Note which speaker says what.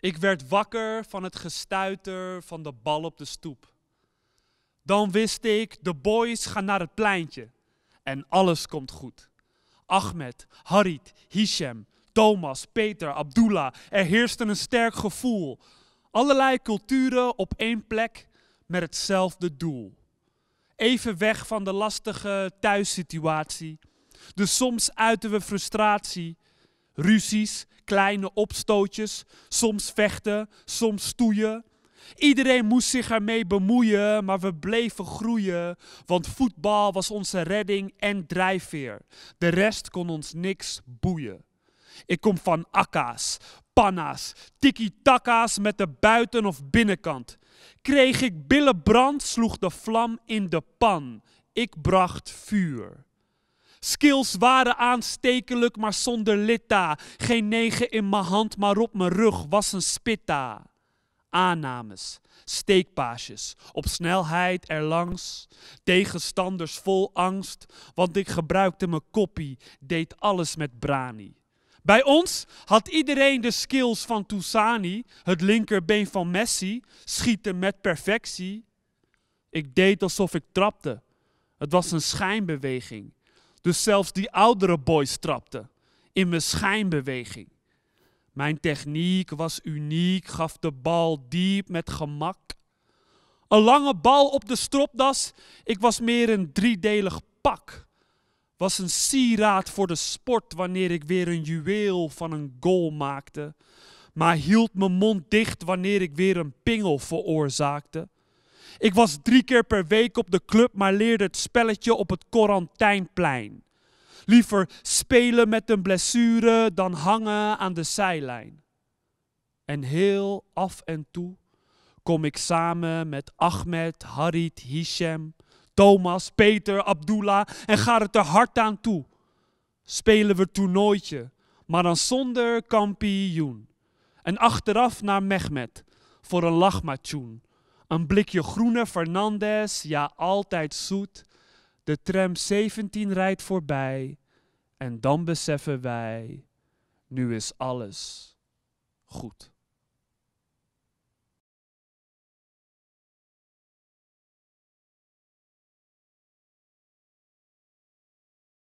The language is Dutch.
Speaker 1: Ik werd wakker van het gestuiter van de bal op de stoep. Dan wist ik, de boys gaan naar het pleintje. En alles komt goed. Ahmed, Harit, Hisham, Thomas, Peter, Abdullah. Er heerste een sterk gevoel. Allerlei culturen op één plek met hetzelfde doel. Even weg van de lastige thuissituatie. Dus soms uiten we frustratie ruzies, kleine opstootjes, soms vechten, soms stoeien. Iedereen moest zich ermee bemoeien, maar we bleven groeien, want voetbal was onze redding en drijfveer. De rest kon ons niks boeien. Ik kom van akka's, panna's, tiki met de buiten- of binnenkant. Kreeg ik billenbrand, sloeg de vlam in de pan. Ik bracht vuur. Skills waren aanstekelijk, maar zonder litta. Geen negen in mijn hand, maar op mijn rug was een spitta. Aannames, steekpaasjes, op snelheid erlangs. Tegenstanders vol angst, want ik gebruikte mijn koppie, deed alles met brani. Bij ons had iedereen de skills van Toussani, het linkerbeen van Messi, schieten met perfectie. Ik deed alsof ik trapte. Het was een schijnbeweging. Dus zelfs die oudere boys trapte in mijn schijnbeweging. Mijn techniek was uniek, gaf de bal diep met gemak. Een lange bal op de stropdas, ik was meer een driedelig pak. Was een sieraad voor de sport wanneer ik weer een juweel van een goal maakte. Maar hield mijn mond dicht wanneer ik weer een pingel veroorzaakte. Ik was drie keer per week op de club, maar leerde het spelletje op het quarantijnplein. Liever spelen met een blessure dan hangen aan de zijlijn. En heel af en toe kom ik samen met Ahmed, Harit, Hisham, Thomas, Peter, Abdullah en ga het er hard aan toe. Spelen we toernooitje, maar dan zonder kampioen. En achteraf naar Mehmet voor een lachmatjoen. Een blikje groene Fernandez, ja altijd zoet. De tram 17 rijdt voorbij. En dan beseffen wij, nu is alles goed.